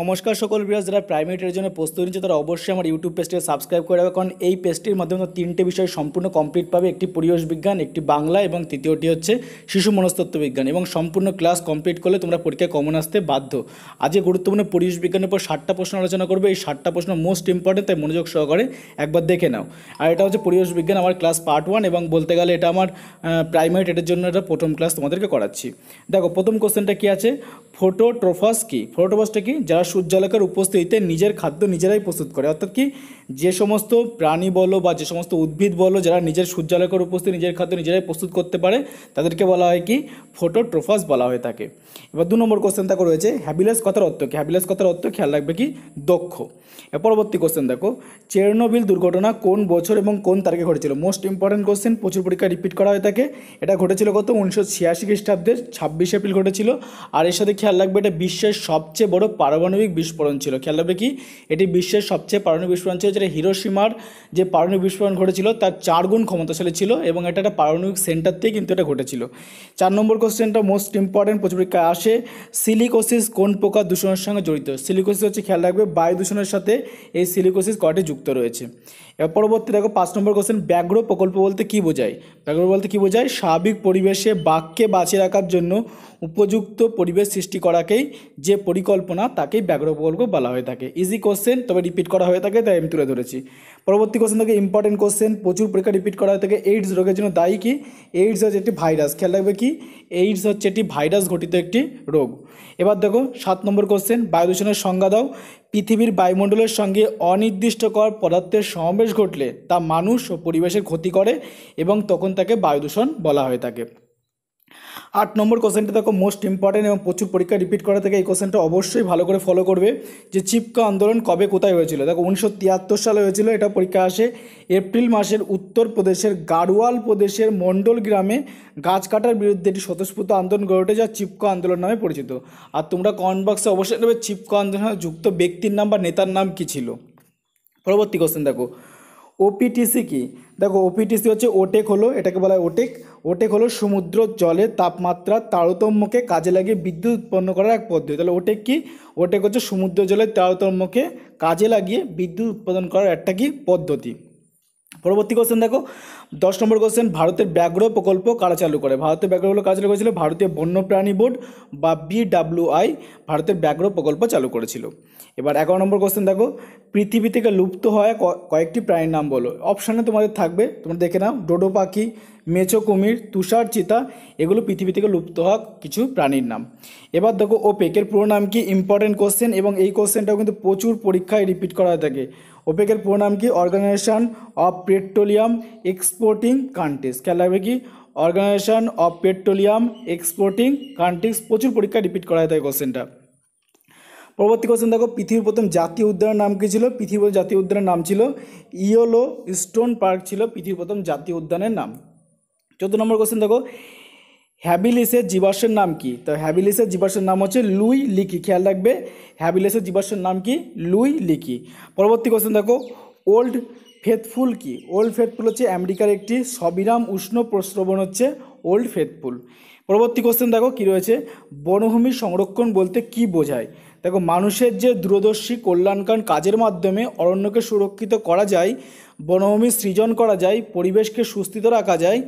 নমস্কার সকল ভিউয়ার্স যারা প্রাইভেটের জন্য প্রস্তুতি নিচ্ছে তারা অবশ্যই আমার ইউটিউব পেজটিকে সাবস্ক্রাইব করে রাখবে কারণ এই পেজটির মাধ্যমে তিনটে বিষয় সম্পূর্ণ কমপ্লিট পাবে একটি পরিবেশ বিজ্ঞান একটি বাংলা এবং তৃতীয়টি হচ্ছে শিশু মনস্তত্ত্ব বিজ্ঞান এবং সম্পূর্ণ ক্লাস কমপ্লিট করলে তোমরা পরীক্ষায় কমন আসতে বাধ্য আজকে গুরুত্বপূর্ণ পরিবেশ বিজ্ঞানের উপর ষাটটা প্রশ্ন আলোচনা করবে এই ষাটটা প্রশ্ন মোস্ট ইম্পর্টেন্ট তাই মনোযোগ সহকারে একবার দেখে নাও আর এটা হচ্ছে পরিবেশ বিজ্ঞান আমার ক্লাস পার্ট ওয়ান এবং বলতে গেলে এটা আমার প্রাইমারি এটার জন্য এটা প্রথম ক্লাস তোমাদেরকে করাচ্ছি দেখো প্রথম কোশ্চেনটা কী আছে ফোটোট্রোফাস কি ফোটোট্রোফাসটা কি যারা সূর্যালোকের উপস্থিতিতে নিজের খাদ্য নিজেরাই প্রস্তুত করে অর্থাৎ কি যে সমস্ত প্রাণী বলো বা যে সমস্ত উদ্ভিদ বলো যারা নিজের সূর্যালোকের উপস্থিত নিজের খাদ্য নিজেরাই প্রস্তুত করতে পারে তাদেরকে বলা হয় কি ফোটোট্রোফাস বলা হয়ে থাকে এবার দু নম্বর কোশ্চেন দেখো রয়েছে হ্যাবিলাস কথার অর্থ কি হ্যাবিলাস কথার অর্থ খেয়াল রাখবে কি দক্ষ পরবর্তী কোশ্চেন দেখো চেরনোবিল দুর্ঘটনা কোন বছর এবং কোন তারিখে ঘটেছিল মোস্ট ইম্পর্টেন্ট কোশ্চেন প্রচুর পরীক্ষা রিপিট করা হয়ে থাকে এটা ঘটেছিল কত উনিশশো ছিয়াশি খ্রিস্টাব্দের ছাব্বিশ এপ্রিল ঘটেছিল আর এর সাথে খেয়াল রাখবে এটা বিশ্বের সবচেয়ে বড় পারমাণবিক বিস্ফোরণ ছিল খেয়াল রাখবে কি এটি বিশ্বের সবচেয়ে পারমাণবিক বিস্ফোরণ ছিল যেটা হিরোসীমার যে পারমাণবিক বিস্ফোরণ ঘটেছিল তার চারগুণ ক্ষমতাশালী ছিল এবং এটা একটা পারমাণবিক সেন্টার থেকে কিন্তু এটা ঘটেছিল চার নম্বর কোশ্চেনটা মোস্ট ইম্পর্টেন্ট পরীক্ষায় আসে সিলিকোসিস কোন প্রকার দূষণের সঙ্গে জড়িত সিলিকোসিস হচ্ছে খেয়াল রাখবে বায়ু দূষণের সাথে এই সিলিকোসিস কটি যুক্ত রয়েছে এর পরবর্তী দেখো পাঁচ নম্বর কোশ্চেন ব্যাঘ্র প্রকল্প বলতে কী বোঝায় ব্যাঘ্র বলতে কী বোঝায় স্বাভাবিক পরিবেশে বাক্যে বাঁচিয়ে রাখার জন্য উপযুক্ত পরিবেশ সৃষ্টি করাকেই যে পরিকল্পনা তাকেই ব্যাঘ্র প্রকল্প বলা হয়ে থাকে ইজি কোশ্চেন তবে রিপিট করা হয়ে থাকে তাই আমি তুলে তুলে ধরেছি পরবর্তী কোশ্চেন থেকে ইম্পর্টেন্ট কোশ্চেন প্রচুর পরীক্ষা রিপিট করা থেকে এইডস রোগের জন্য দায়ী কি এইডস হচ্ছে একটি ভাইরাস খেয়াল রাখবে কি এইডস হচ্ছে একটি ভাইরাস ঘটিত একটি রোগ এবার দেখো সাত নম্বর কোশ্চেন বায়ু দূষণের সংজ্ঞা দাও পৃথিবীর বায়ুমণ্ডলের সঙ্গে অনির্দিষ্টকর পদার্থের সমাবেশ ঘটলে তা মানুষ ও পরিবেশের ক্ষতি করে এবং তখন তাকে বায়ু দূষণ বলা হয়ে থাকে আট নম্বর কোশ্চেনটা দেখো মোস্ট ইম্পর্টেন্ট এবং প্রচুর পরীক্ষা রিপিট করা থেকে এই কোশ্চেনটা অবশ্যই ভালো করে ফলো করবে যে চিপকা আন্দোলন কবে কোথায় হয়েছিল দেখো উনিশশো তিয়াত্তর সালে হয়েছিল এটা পরীক্ষা আসে এপ্রিল মাসের উত্তরপ্রদেশের গাড়োয়াল প্রদেশের মণ্ডল গ্রামে গাছ কাটার বিরুদ্ধে একটি স্বতঃস্ফূর্ত আন্দোলন গড়ে ওঠে যা চিপকা আন্দোলন নামে পরিচিত আর তোমরা কমেন্ট বক্সে অবশ্যই নেবে চিপকা আন্দোলনে যুক্ত ব্যক্তির নাম বা নেতার নাম কী ছিল পরবর্তী কোশ্চেন দেখো ওপিটিসি কি দেখো ওপিটিসি হচ্ছে ওটেক e হলো এটাকে বলা হয় ওটেক ওটেক e e হলো সমুদ্র জলের তাপমাত্রার তারতম্যকে কাজে লাগিয়ে বিদ্যুৎ উৎপন্ন করার এক পদ্ধতি তাহলে ওটেক কি ওটেক হচ্ছে সমুদ্র জলের তারতম্যকে কাজে লাগিয়ে বিদ্যুৎ উৎপাদন করার একটা কি পদ্ধতি পরবর্তী কোশ্চেন দেখো দশ নম্বর কোশ্চেন ভারতের ব্যাঘ্র প্রকল্প কারা চালু করে ভারতের ব্যাঘ্রগুলো কারা চালু করেছিল ভারতীয় বন্যপ্রাণী বোর্ড বা বিডাব্লিউআই ভারতের ব্যাঘ্র প্রকল্প চালু করেছিল এবার এগারো নম্বর কোশ্চেন দেখো পৃথিবী থেকে লুপ্ত হওয়া কয়েকটি প্রাণীর নাম বলো অপশানে তোমাদের থাকবে তোমরা দেখে নাও ডোডো পাখি মেচো কুমির তুষার চিতা এগুলো পৃথিবী থেকে লুপ্ত হওয়া কিছু প্রাণীর নাম এবার দেখো ওপেকের পুরো নাম কি ইম্পর্টেন্ট কোশ্চেন এবং এই কোশ্চেনটাও কিন্তু প্রচুর পরীক্ষায় রিপিট করা থাকে ওপেকের পুরো নাম কি organisation of petroleum exporting countries খেয়াল রাখবে কি organisation of petroleum exporting countries প্রচুর পরীক্ষা রিপিট করা হয় তাই কোশ্চেনটা পরবর্তী কোশ্চেন দেখো পৃথিবীর প্রথম জাতীয় উদ্যানের নাম কী ছিল পৃথিবীর জাতীয় উদ্যানের নাম ছিল ইয়োলো স্টোন পার্ক ছিল পৃথিবীর প্রথম জাতীয় উদ্যানের নাম চোদ্দ নম্বর কোশ্চেন দেখো হ্যাবিলিসের জীবাশ্মের নাম কি তো হ্যাবিলিসের জীবাশ্মের নাম হচ্ছে লুই লিকি খেয়াল রাখবে হ্যাবিলিসের জীবাশ্মের নাম কি লুই লিকি পরবর্তী কোশ্চেন দেখো ওল্ড ফেথফুল কি ওল্ড ফেথফুল হচ্ছে আমেরিকার একটি সবিরাম উষ্ণ প্রশ্রবণ হচ্ছে ওল্ড ফেথফুল পরবর্তী কোশ্চেন দেখো কী রয়েছে বনভূমি সংরক্ষণ বলতে কি বোঝায় দেখো মানুষের যে দূরদর্শী কল্যাণকান কাজের মাধ্যমে অরণ্যকে সুরক্ষিত করা যায় বনভূমি সৃজন করা যায় পরিবেশকে সুস্থিত রাখা যায়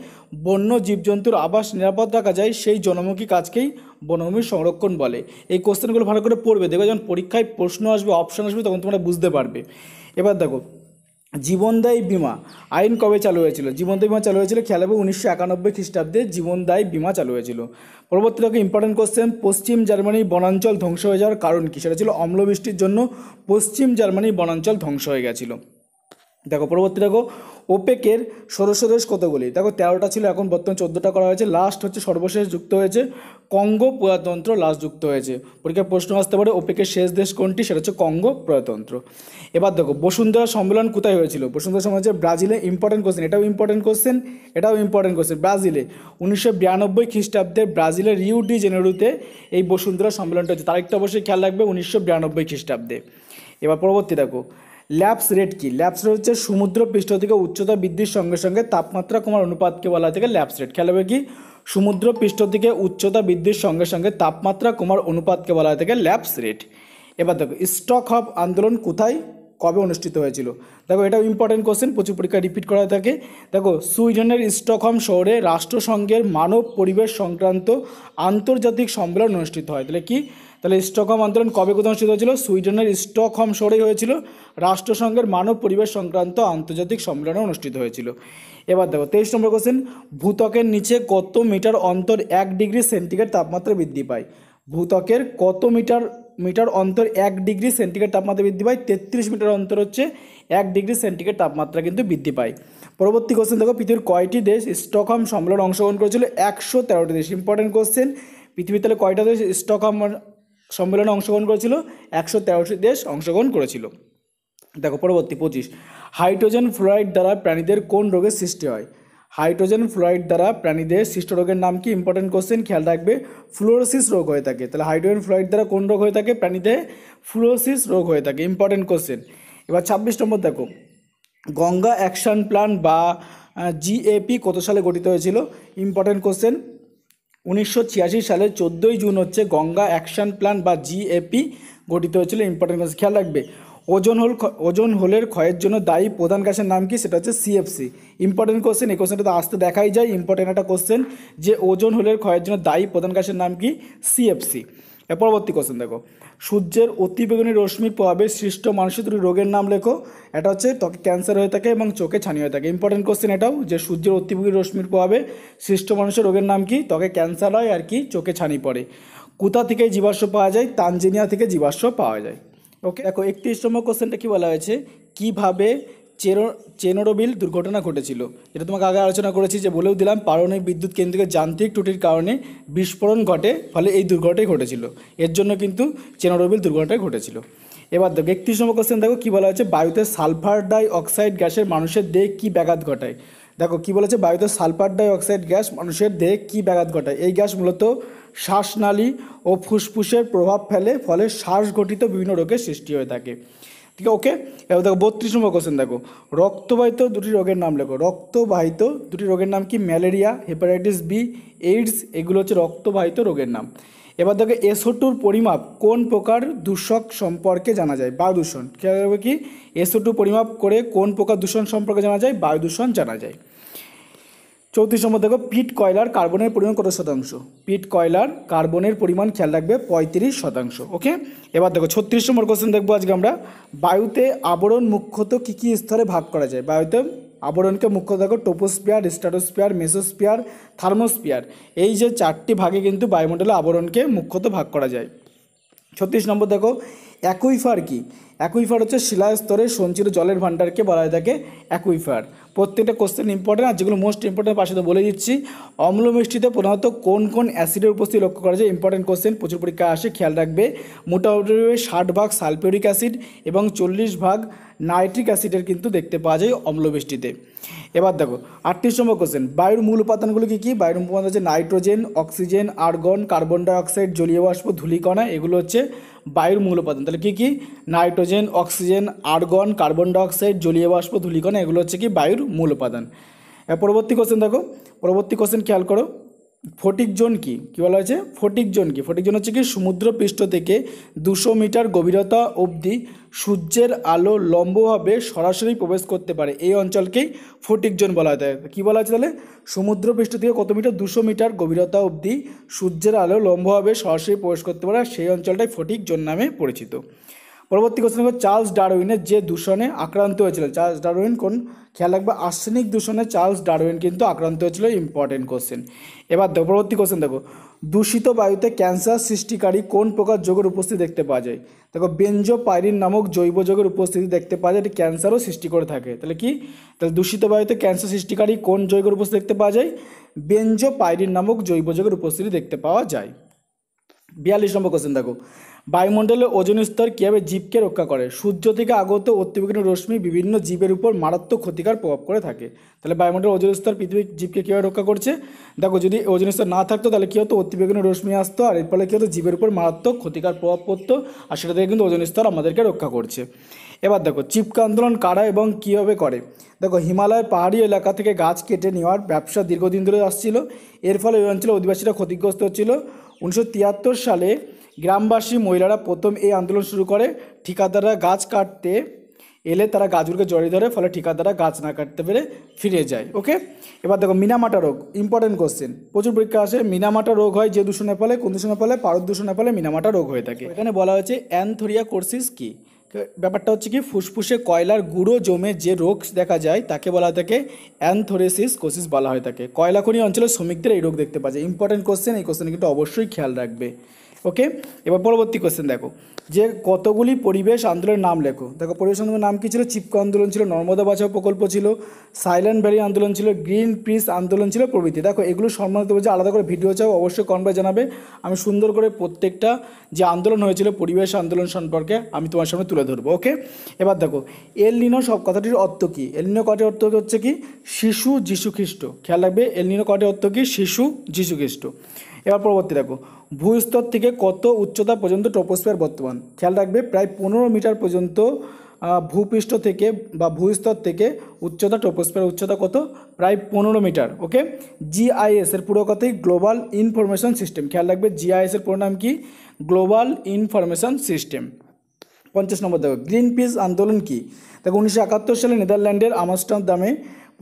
বন্য জীবজন্তুর আবাস নিরাপদ রাখা যায় সেই জনমুখী কাজকেই বনভূমি সংরক্ষণ বলে এই কোশ্চেনগুলো ভালো করে পড়বে দেখবে যখন পরীক্ষায় প্রশ্ন আসবে অপশান আসবে তখন তোমরা বুঝতে পারবে এবার দেখো জীবনদায়ী বিমা আইন কবে চালু হয়েছিল জীবনদায়ী বিমা চালু হয়েছিল খেয়াল হবে উনিশশো একানব্বই খ্রিস্টাব্দে জীবনদায়ী বিমা চালু হয়েছিল পরবর্তী থেকে ইম্পর্টেন্ট কোশ্চেন পশ্চিম জার্মানি বনাঞ্চল ধ্বংস হয়ে যাওয়ার কারণ কী সেটা ছিল অম্লবৃষ্টির জন্য পশ্চিম জার্মানি বনাঞ্চল ধ্বংস হয়ে গেছিলো দেখো পরবর্তী দেখো ওপেকের দেশ কতগুলি দেখো তেরোটা ছিল এখন বর্তমানে চোদ্দোটা করা হয়েছে লাস্ট হচ্ছে সর্বশেষ যুক্ত হয়েছে কঙ্গো প্রজাতন্ত্র লাস্ট যুক্ত হয়েছে পরীক্ষায় প্রশ্ন আসতে পারে ওপেকের শেষ দেশ কোনটি সেটা হচ্ছে কঙ্গো প্রজাতন্ত্র এবার দেখো বসুন্ধরা সম্মেলন কোথায় হয়েছিল বসুন্ধরা সম্মেলন হচ্ছে ব্রাজিলে ইম্পর্টেন্ট কোশ্চেন এটাও ইম্পর্টেন্ট কোশ্চেন এটাও ইম্পর্টেন্ট কোশ্চেন ব্রাজিলে উনিশশো বিরানব্বই খ্রিস্টাব্দে ব্রাজিলের রিউ ডি জেনেরুতে এই বসুন্ধরা সম্মেলনটা হচ্ছে তারিখটা অবশ্যই খেয়াল রাখবে উনিশশো বিরানব্বই খ্রিস্টাব্দে এবার পরবর্তী দেখো ল্যাপস রেট কি ল্যাপস রেট হচ্ছে সমুদ্র পৃষ্ঠ থেকে উচ্চতা বৃদ্ধির সঙ্গে সঙ্গে তাপমাত্রা কমার অনুপাতকে বলা থেকে ল্যাপস রেট খেয়াল কি সমুদ্র পৃষ্ঠ থেকে উচ্চতা বৃদ্ধির সঙ্গে সঙ্গে তাপমাত্রা কমার অনুপাতকে বলা থেকে ল্যাপস রেট এবার দেখো স্টক হব আন্দোলন কোথায় কবে অনুষ্ঠিত হয়েছিল দেখো এটাও ইম্পর্টেন্ট কোশ্চেন প্রচুর পরীক্ষা রিপিট করা থাকে দেখো সুইডেনের স্টকহম শহরে রাষ্ট্রসংঘের মানব পরিবেশ সংক্রান্ত আন্তর্জাতিক সম্মেলন অনুষ্ঠিত হয় তাহলে কি তাহলে স্টকহোম আন্দোলন কবে কোথায় অনুষ্ঠিত হয়েছিল সুইডেনের স্টকহোম শহরেই হয়েছিল রাষ্ট্রসংঘের মানব পরিবেশ সংক্রান্ত আন্তর্জাতিক সম্মেলনে অনুষ্ঠিত হয়েছিল এবার দেখো তেইশ নম্বর কোশ্চেন ভূতকের নিচে কত মিটার অন্তর এক ডিগ্রি সেন্টিগ্রেড তাপমাত্রা বৃদ্ধি পায় ভূতকের কত মিটার মিটার অন্তর এক ডিগ্রি সেন্টিগ্রেড তাপমাত্রা বৃদ্ধি পায় তেত্রিশ মিটার অন্তর হচ্ছে এক ডিগ্রি সেন্টিগ্রেড তাপমাত্রা কিন্তু বৃদ্ধি পায় পরবর্তী কোশ্চেন দেখো পৃথিবীর কয়টি দেশ স্টকহোম সম্মেলন অংশগ্রহণ করেছিল একশো তেরোটি দেশ ইম্পর্টেন্ট কোশ্চেন পৃথিবীর তাহলে কয়টা দেশ স্টকহোম সম্মেলনে অংশগ্রহণ করেছিল একশো তেরোটি দেশ অংশগ্রহণ করেছিল দেখো পরবর্তী পঁচিশ হাইড্রোজেন ফ্লোরাইড দ্বারা প্রাণীদের কোন রোগের সৃষ্টি হয় হাইড্রোজেন ফ্লোরাইড দ্বারা প্রাণীদের সৃষ্ট রোগের নাম কি ইম্পর্টেন্ট কোশ্চেন খেয়াল রাখবে ফ্লোরোসিস রোগ হয়ে থাকে তাহলে হাইড্রোজেন ফ্লোরাইড দ্বারা কোন রোগ হয়ে থাকে প্রাণীদের ফ্লোরোসিস রোগ হয়ে থাকে ইম্পর্টেন্ট কোশ্চেন এবার ছাব্বিশ নম্বর দেখো গঙ্গা অ্যাকশন প্ল্যান বা জিএপি কত সালে গঠিত হয়েছিল ইম্পর্টেন্ট কোশ্চেন উনিশশো সালের চোদ্দোই জুন হচ্ছে গঙ্গা অ্যাকশন প্ল্যান বা জিএপি গঠিত হয়েছিল ইম্পর্টেন্ট খেয়াল রাখবে ওজন হোল ওজন হোলের ক্ষয়ের জন্য দায়ী প্রধান গাছের নাম কি সেটা হচ্ছে সিএফসি ইম্পর্টেন্ট কোশ্চেন এই কোশ্চেনটা আসতে দেখাই যায় ইম্পর্টেন্ট একটা কোশ্চেন যে ওজন হোলের ক্ষয়ের জন্য দায়ী প্রধান গাছের নাম কি সিএফসি এর পরবর্তী কোশ্চেন দেখো সূর্যের অতিবেগুনি রশ্মির প্রভাবে সৃষ্ট মানুষের দুটি রোগের নাম লেখো এটা হচ্ছে ত্বকে ক্যান্সার হয়ে থাকে এবং চোখে ছানি হয়ে থাকে ইম্পর্টেন্ট কোশ্চেন এটাও যে সূর্যের অতিবেগুনি রশ্মির প্রভাবে সৃষ্ট মানুষের রোগের নাম কি ত্বকে ক্যান্সার হয় আর কি চোখে ছানি পড়ে কোথা থেকে জীবাশ্ম পাওয়া যায় তানজেনিয়া থেকে জীবাশ্ম পাওয়া যায় ওকে দেখো একত্রিশতম কোশ্চেনটা কি বলা হয়েছে কিভাবে চেরো চেনোরোবিল দুর্ঘটনা ঘটেছিল যেটা তোমাকে আগে আলোচনা করেছি যে বলেও দিলাম পারণিক বিদ্যুৎ কেন্দ্রকে যান্ত্রিক ত্রুটির কারণে বিস্ফোরণ ঘটে ফলে এই দুর্ঘটনাই ঘটেছিল এর জন্য কিন্তু চেনোরোবিল দুর্ঘটনাই ঘটেছিল এবার দেখো একত্রিশ নম্বর কোশ্চেন দেখো কী বলা হচ্ছে বায়ুতে সালফার ডাই অক্সাইড গ্যাসের মানুষের দেহে কী ব্যাঘাত ঘটায় দেখো কী বলেছে বায়ুতে সালফার ডাই অক্সাইড গ্যাস মানুষের দেহে কী ব্যাঘাত ঘটায় এই গ্যাস মূলত শ্বাসনালী ও ফুসফুসের প্রভাব ফেলে ফলে শ্বাসঘটিত বিভিন্ন রোগের সৃষ্টি হয়ে থাকে ঠিক আছে ওকে এবার দেখো বত্রিশ নম্বর কোশ্চেন দেখো রক্তবাহিত দুটি রোগের নাম লেখো রক্তবাহিত দুটি রোগের নাম কি ম্যালেরিয়া হেপাটাইটিস বি এইডস এগুলো হচ্ছে রক্তবাহিত রোগের নাম এবার দেখো এসোটুর পরিমাপ কোন প্রকার দূষক সম্পর্কে জানা যায় বায়ু দূষণ খেয়াল রাখবে কি এসোটু পরিমাপ করে কোন প্রকার দূষণ সম্পর্কে জানা যায় বায়ু দূষণ জানা যায় চৌত্রিশ নম্বর দেখো পিট কয়লার কার্বনের পরিমাণ কত শতাংশ পিট কয়লার কার্বনের পরিমাণ খেয়াল রাখবে পঁয়ত্রিশ শতাংশ ওকে এবার দেখো ছত্রিশ নম্বর কোশ্চেন দেখবো আজকে আমরা বায়ুতে আবরণ মুখ্যত কী কী স্তরে ভাগ করা যায় বায়ুতে আবরণকে মুখ্য দেখো টোপোস্পিয়ার স্টাটোস্পিয়ার মেসোস্পিয়ার থার্মোস্পিয়ার এই যে চারটি ভাগে কিন্তু বায়ুমণ্ডলে আবরণকে মুখ্যত ভাগ করা যায় ছত্রিশ নম্বর দেখো একুইফার কি একুইফার হচ্ছে শিলাস্তরে সঞ্চিত জলের ভাণ্ডারকে বলা হয়ে থাকে অ্যাকুইফার প্রত্যেকটা কোশ্চেন ইম্পর্টেন্ট আর যেগুলো মোস্ট ইম্পর্টেন্ট পাশে তো বলে দিচ্ছি অম্ল মিষ্টিতে প্রধানত কোন কোন অ্যাসিডের উপস্থিতি লক্ষ্য করা যায় ইম্পর্টেন্ট কোশ্চেন প্রচুর পরীক্ষা আসে খেয়াল রাখবে মোটামুটি ষাট ভাগ সালফিউরিক অ্যাসিড এবং চল্লিশ ভাগ নাইট্রিক অ্যাসিডের কিন্তু দেখতে পাওয়া যায় অম্ল বৃষ্টিতে এবার দেখো আটত্রিশ নম্বর কোশ্চেন বায়ুর মূল উপাদানগুলো কি কী বায়ুর মূল উপাদান হচ্ছে nitrogen oxygen argon carbon dioxide জলীয় বাষ্প ধূলিকণা এগুলো হচ্ছে বায়ুর মূল উপাদান তাহলে কী কী nitrogen oxygen argon carbon dioxide জলীয় বাষ্প ধূলিকণা এগুলো হচ্ছে কি বায়ুর মূল উপাদান পরবর্তী কোশ্চেন দেখো পরবর্তী কোশ্চেন খেয়াল করো ফটিক জোন কি কী বলা হয়েছে ফটিক জোন কি ফটিক জোন হচ্ছে কি সমুদ্রপৃষ্ঠ থেকে দুশো মিটার গভীরতা অবধি সূর্যের আলো লম্বভাবে সরাসরি প্রবেশ করতে পারে এই অঞ্চলকেই ফটিক জোন বলা হয় কী বলা আছে তাহলে সমুদ্রপৃষ্ঠ থেকে কত মিটার দুশো মিটার গভীরতা অবধি সূর্যের আলো লম্বভাবে সরাসরি প্রবেশ করতে পারে সেই অঞ্চলটাই ফটিক জোন নামে পরিচিত পরবর্তী কোশ্চেন হবে চার্লস ডারউইনের যে দূষণে আক্রান্ত হয়েছিল চার্লস ডারউইন কোন খেয়াল রাখবে আর্সেনিক দূষণে চার্লস ডারউইন কিন্তু আক্রান্ত হয়েছিল ইম্পর্টেন্ট কোশ্চেন এবার পরবর্তী কোশ্চেন দেখো দূষিত বায়ুতে ক্যান্সার সৃষ্টিকারী কোন প্রকার যোগের উপস্থিতি দেখতে পাওয়া যায় দেখো বেঞ্জো পাইরিন নামক জৈব যোগের উপস্থিতি দেখতে পাওয়া যায় এটি ক্যান্সারও সৃষ্টি করে থাকে তাহলে কি তাহলে দূষিত বায়ুতে ক্যান্সার সৃষ্টিকারী কোন যোগের উপস্থিতি দেখতে পাওয়া যায় বেঞ্জো পাইরিন নামক জৈব যোগের উপস্থিতি দেখতে পাওয়া যায় বিয়াল্লিশ নম্বর কোশ্চেন দেখো বায়ুমণ্ডলের ওজন স্তর কীভাবে জীবকে রক্ষা করে সূর্য থেকে আগত অতিবিঘ্ন রশ্মি বিভিন্ন জীবের উপর মারাত্মক ক্ষতিকার প্রভাব করে থাকে তাহলে বায়ুমণ্ডলের ওজন স্তর পৃথিবীর জীবকে কীভাবে রক্ষা করছে দেখো যদি ওজন স্তর না থাকতো তাহলে কী হতো অতিবিঘ্ন রশ্মি আসতো আর এর ফলে কী হতো জীবের উপর মারাত্মক ক্ষতিকার প্রভাব পড়তো আর সেটা থেকে কিন্তু ওজন স্তর আমাদেরকে রক্ষা করছে এবার দেখো চিপকা আন্দোলন কারা এবং কীভাবে করে দেখো হিমালয়ের পাহাড়ি এলাকা থেকে গাছ কেটে নেওয়ার ব্যবসা দীর্ঘদিন ধরে আসছিল এর ফলে ওই অঞ্চলে অধিবাসীরা ক্ষতিগ্রস্ত হচ্ছিল উনিশশো সালে গ্রামবাসী মহিলারা প্রথম এই আন্দোলন শুরু করে ঠিকাদাররা গাছ কাটতে এলে তারা গাছগুলোকে জড়িয়ে ধরে ফলে ঠিকাদাররা গাছ না কাটতে পেরে ফিরে যায় ওকে এবার দেখো মিনামাটা রোগ ইম্পর্টেন্ট কোশ্চেন প্রচুর পরীক্ষা আসে মিনামাটা রোগ হয় যে দূষণে ফলে কোন দূষণে ফলে পারদ দূষণে ফলে মিনামাটা রোগ হয়ে থাকে এখানে বলা হয়েছে অ্যানথোরিয়া কোর্সিস কি ব্যাপারটা হচ্ছে কি ফুসফুসে কয়লার গুঁড়ো জমে যে রোগ দেখা যায় তাকে বলা হয়ে থাকে অ্যানথোরেসিস কোসিস বলা হয় থাকে কয়লাখনি অঞ্চলের শ্রমিকদের এই রোগ দেখতে পাওয়া যায় ইম্পর্টেন্ট কোশ্চেন এই কোশ্চেন কিন্তু অবশ্যই খেয়াল রাখবে ওকে এবার পরবর্তী কোশ্চেন দেখো যে কতগুলি পরিবেশ আন্দোলনের নাম লেখো দেখো পরিবেশ আন্দোলনের নাম কী ছিল চিপকো আন্দোলন ছিল নর্মদা বাঁচাও প্রকল্প ছিল সাইলেন্ট ভ্যালি আন্দোলন ছিল গ্রিন পিস আন্দোলন ছিল প্রভৃতি দেখো এগুলো সম্মানিত বলছে আলাদা করে ভিডিও চাও অবশ্যই কনভার জানাবে আমি সুন্দর করে প্রত্যেকটা যে আন্দোলন হয়েছিল পরিবেশ আন্দোলন সম্পর্কে আমি তোমার সামনে তুলে ধরবো ওকে এবার দেখো এল নিনো সব কথাটির অর্থ কী এল নিনো কটির অর্থ হচ্ছে কি শিশু যীশুখ্রিস্ট খেয়াল রাখবে এল নিনো কটির অর্থ কী শিশু যীশুখ্রিস্ট এবার পরবর্তী দেখো ভূস্তর থেকে কত উচ্চতা পর্যন্ত টপোস্পিয়ার বর্তমান খেয়াল রাখবে প্রায় পনেরো মিটার পর্যন্ত ভূপৃষ্ঠ থেকে বা ভূস্তর থেকে উচ্চতা টপোস্পিয়ার উচ্চতা কত প্রায় পনেরো মিটার ওকে জিআইএস এর পুরো কথাই গ্লোবাল ইনফরমেশন সিস্টেম খেয়াল রাখবে জিআইএস এর পুরো নাম কি গ্লোবাল ইনফরমেশন সিস্টেম পঞ্চাশ নম্বর দেখো গ্রিন পিস আন্দোলন কি দেখো উনিশশো একাত্তর সালে নেদারল্যান্ডের আমস্টারদামে দামে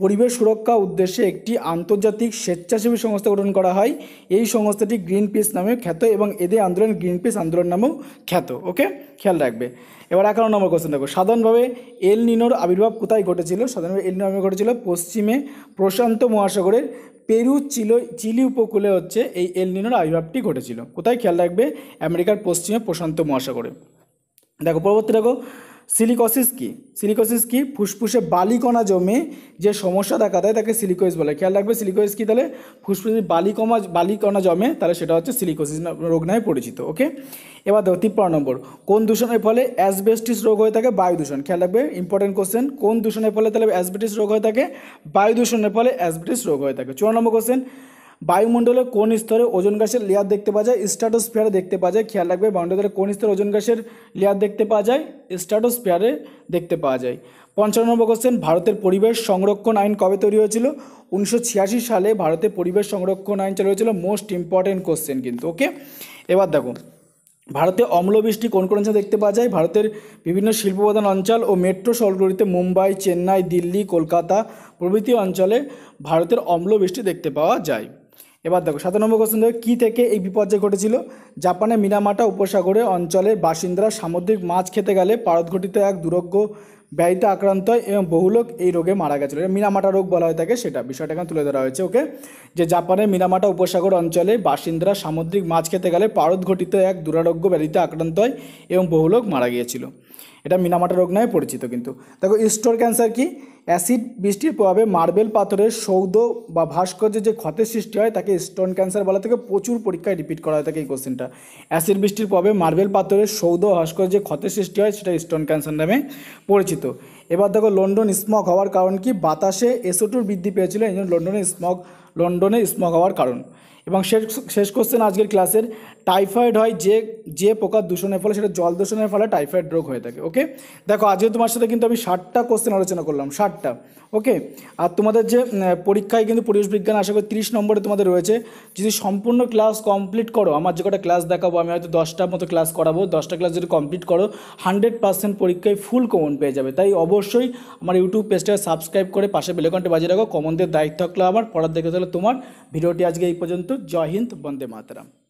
পরিবেশ সুরক্ষা উদ্দেশ্যে একটি আন্তর্জাতিক স্বেচ্ছাসেবী সংস্থা গঠন করা হয় এই সংস্থাটি গ্রিন পিস নামে খ্যাত এবং এদের আন্দোলন গ্রিন পিস আন্দোলন নামেও খ্যাত ওকে খেয়াল রাখবে এবার এগারো নম্বর কোশ্চেন দেখো সাধারণভাবে এল নিনোর আবির্ভাব কোথায় ঘটেছিল সাধারণভাবে এল আবির্ভাব ঘটেছিল পশ্চিমে প্রশান্ত মহাসাগরের পেরু চিল চিলি উপকূলে হচ্ছে এই এল নিনোর আবির্ভাবটি ঘটেছিল কোথায় খেয়াল রাখবে আমেরিকার পশ্চিমে প্রশান্ত মহাসাগরে দেখো পরবর্তী দেখো সিলিকসিস কি সিলিকোসিস কি ফুসফুসে বালিকণা জমে যে সমস্যা দেখা দেয় তাকে সিলিকোসিস বলে খেয়াল রাখবে সিলিকোসিস কি তাহলে ফুসফুসে বালিকমা বালিকণা জমে তাহলে সেটা হচ্ছে সিলিকোসিস রোগ নামে পরিচিত ওকে এবার দেখো তিপ্পান্ন নম্বর কোন দূষণের ফলে অ্যাসবেস্টিস রোগ হয়ে থাকে বায়ু দূষণ খেয়াল রাখবে ইম্পর্টেন্ট কোশ্চেন কোন দূষণের ফলে তাহলে অ্যাসবেটিস রোগ হয়ে থাকে বায়ু দূষণের ফলে অ্যাসবেটিস রোগ হয়ে থাকে চুয়ান্ন নম্বর কোশ্চেন বায়ুমণ্ডলে কোন স্তরে ওজন গ্যাসের লেয়ার দেখতে পাওয়া যায় স্ট্র্যাটোস্ফিয়ারে দেখতে পাওয়া যায় খেয়াল রাখবে বায়ুমণ্ডলের কোন স্তরে ওজন গ্যাসের লেয়ার দেখতে পাওয়া যায় স্ট্র্যাটোস্ফিয়ারে দেখতে পাওয়া যায় পঞ্চান্ন নম্বর কোশ্চেন ভারতের পরিবেশ সংরক্ষণ আইন কবে তৈরি হয়েছিল উনিশশো সালে ভারতের পরিবেশ সংরক্ষণ আইন চালু হয়েছিল মোস্ট ইম্পর্টেন্ট কোশ্চেন কিন্তু ওকে এবার দেখো ভারতে অম্লবৃষ্টি কোন কোন অঞ্চলে দেখতে পাওয়া যায় ভারতের বিভিন্ন শিল্পপ্রধান অঞ্চল ও মেট্রো শহরগুলিতে মুম্বাই চেন্নাই দিল্লি কলকাতা প্রভৃতি অঞ্চলে ভারতের অম্লবৃষ্টি দেখতে পাওয়া যায় এবার দেখো সাত নম্বর কোশ্চেন দেখো কী থেকে এই বিপর্যয় ঘটেছিল জাপানে মিনামাটা উপসাগরে অঞ্চলের বাসিন্দারা সামুদ্রিক মাছ খেতে গেলে পারদ ঘটিত এক দুরোগ্য ব্যাধিতে আক্রান্ত হয় এবং বহু লোক এই রোগে মারা গেছিলো এটা মিনামাটা রোগ বলা হয়ে থাকে সেটা বিষয়টা এখানে তুলে ধরা হয়েছে ওকে যে জাপানের মিনামাটা উপসাগর অঞ্চলে বাসিন্দারা সামুদ্রিক মাছ খেতে গেলে পারদ ঘটিত এক দুরারোগ্য ব্যাধিতে আক্রান্ত হয় এবং বহু লোক মারা গিয়েছিল এটা মিনামাটা রোগ নামে পরিচিত কিন্তু দেখো স্টোর ক্যান্সার কি অ্যাসিড বৃষ্টির প্রভাবে মার্বেল পাথরের সৌধ বা ভাস্কর্যের যে ক্ষতের সৃষ্টি হয় তাকে স্টোন ক্যান্সার বলা থেকে প্রচুর পরীক্ষায় রিপিট করা হয় থাকে এই কোশ্চেনটা অ্যাসিড বৃষ্টির প্রভাবে মার্বেল পাথরের সৌধ ভাস্কর্য যে ক্ষতের সৃষ্টি হয় সেটা স্টোন ক্যান্সার নামে পরিচিত এবার দেখো লন্ডন স্মক হওয়ার কারণ কি বাতাসে এসোটুর বৃদ্ধি পেয়েছিল এই জন্য লন্ডনে স্মক লন্ডনে স্মক হওয়ার কারণ এবং শেষ শেষ কোশ্চেন আজকের ক্লাসের টাইফয়েড হয় যে যে পোকার দূষণের ফলে সেটা জল দূষণের ফলে টাইফয়েড রোগ হয়ে থাকে ওকে দেখো আজকে তোমার সাথে কিন্তু আমি ষাটটা কোশ্চেন আলোচনা করলাম ষাটটা ওকে আর তোমাদের যে পরীক্ষায় কিন্তু পরিবেশ বিজ্ঞান আশা করি তিরিশ নম্বরে তোমাদের রয়েছে যদি সম্পূর্ণ ক্লাস কমপ্লিট করো আমার যে কটা ক্লাস দেখাবো আমি হয়তো দশটার মতো ক্লাস করাবো দশটা ক্লাস যদি কমপ্লিট করো হান্ড্রেড পার্সেন্ট পরীক্ষায় ফুল কমন পেয়ে যাবে তাই অবশ্যই আমার ইউটিউব পেজটাকে সাবস্ক্রাইব করে পাশে বেলেকনটি বাজিয়ে রাখো কমনদের দায়িত্ব থাকলে আমার পড়ার দেখে তাহলে তোমার ভিডিওটি আজকে এই পর্যন্ত तो जय हिंद वंदे मातरम